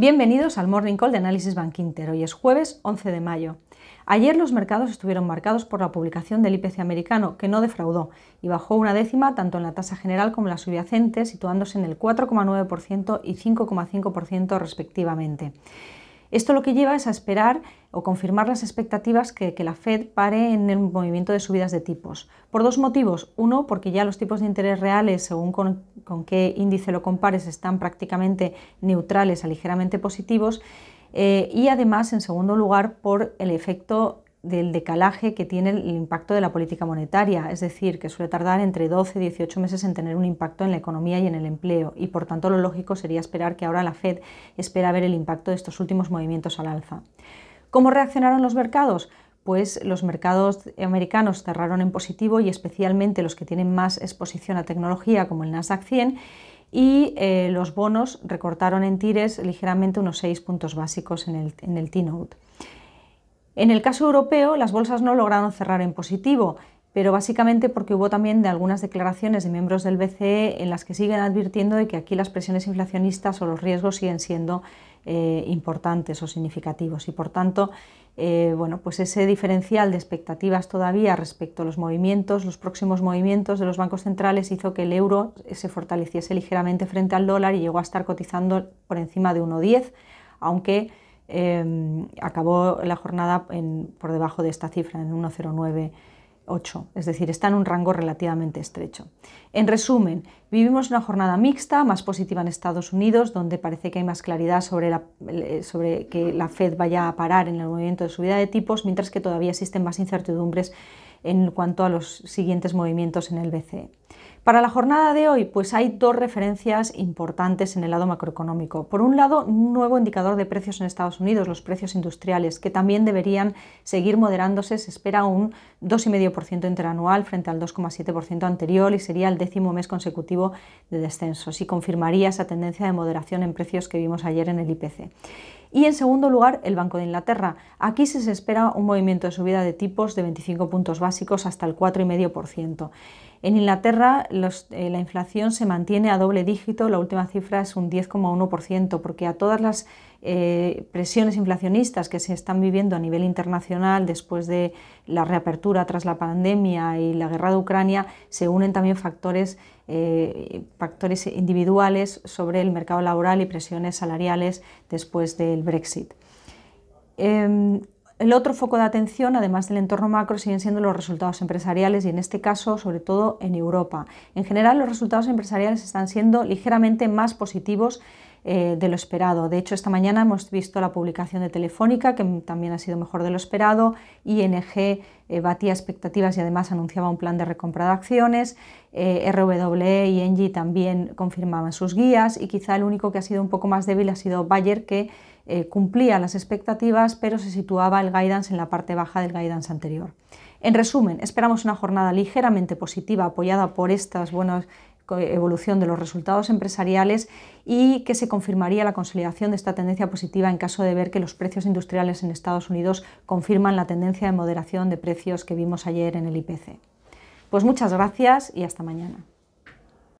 Bienvenidos al Morning Call de Análisis Inter. Hoy es jueves 11 de mayo. Ayer los mercados estuvieron marcados por la publicación del IPC americano, que no defraudó y bajó una décima tanto en la tasa general como en la subyacente, situándose en el 4,9% y 5,5% respectivamente. Esto lo que lleva es a esperar o confirmar las expectativas que, la Fed pare en el movimiento de subidas de tipos. Por dos motivos. Uno, porque ya los tipos de interés reales, según con, qué índice lo compares, están prácticamente neutrales a ligeramente positivos. Eh, y además, en segundo lugar, por el efecto del decalaje que tiene el impacto de la política monetaria, es decir, que suele tardar entre 12 y 18 meses en tener un impacto en la economía y en el empleo, y por tanto lo lógico sería esperar que ahora la Fed espera ver el impacto de estos últimos movimientos al alza. ¿Cómo reaccionaron los mercados? Pues los mercados americanos cerraron en positivo y especialmente los que tienen más exposición a tecnología, como el Nasdaq 100, y eh, los bonos recortaron en tires ligeramente unos 6 puntos básicos en el, en el T-Note. En el caso europeo, las bolsas no lograron cerrar en positivo, pero básicamente porque hubo también de algunas declaraciones de miembros del BCE en las que siguen advirtiendo de que aquí las presiones inflacionistas o los riesgos siguen siendo eh, importantes o significativos y por tanto eh, bueno, pues ese diferencial de expectativas todavía respecto a los movimientos, los próximos movimientos de los bancos centrales hizo que el euro se fortaleciese ligeramente frente al dólar y llegó a estar cotizando por encima de 1,10, aunque Em, acabó la jornada por debajo de esta cifra, en 1,098. es decir, está en un rango relativamente estrecho. En resumen, Vivimos una jornada mixta, más positiva en Estados Unidos, donde parece que hay más claridad sobre, eh, sobre que la Fed vaya a parar en el movimiento de subida de tipos, mientras que todavía existen más incertidumbres en cuanto a los siguientes movimientos en el BCE. Para la jornada de hoy, pues hay dos referencias importantes en el lado macroeconómico. Por un lado, un nuevo indicador de precios en Estados Unidos, los precios industriales, que también deberían seguir moderándose. Se espera un 2,5% interanual frente al 2,7% anterior y sería el décimo mes consecutivo de descenso, y confirmaría esa tendencia de moderación en precios que vimos ayer en el IPC. Y en segundo lugar, el Banco de Inglaterra. Aquí se espera un movimiento de subida de tipos de 25 puntos básicos hasta el 4,5%. En Inglaterra eh, la inflación se mantiene a doble dígito, la última cifra es un 10,1%, porque a todas las eh, presiones inflacionistas que se están viviendo a nivel internacional después de la reapertura tras la pandemia y la guerra de Ucrania, se unen también factores, eh, factores individuales sobre el mercado laboral y presiones salariales después de Brexit. Em, el otro foco de atención, además del entorno macro, siguen siendo los resultados empresariales y en este caso, sobre todo en Europa. En general, los resultados empresariales están siendo ligeramente más positivos eh, de lo esperado. De hecho, esta mañana hemos visto la publicación de Telefónica, que también ha sido mejor de lo esperado, ING eh, batía expectativas y además anunciaba un plan de recompra de acciones, eh, RWE y Engie también confirmaban sus guías y quizá el único que ha sido un poco más débil ha sido Bayer, que cumplía las expectativas, pero se situaba el guidance en la parte baja del guidance anterior. En resumen, esperamos una jornada ligeramente positiva apoyada por estas buenas evolución de los resultados empresariales y que se confirmaría la consolidación de esta tendencia positiva en caso de ver que los precios industriales en Estados Unidos confirman la tendencia de moderación de precios que vimos ayer en el IPC. Pues muchas gracias y hasta mañana.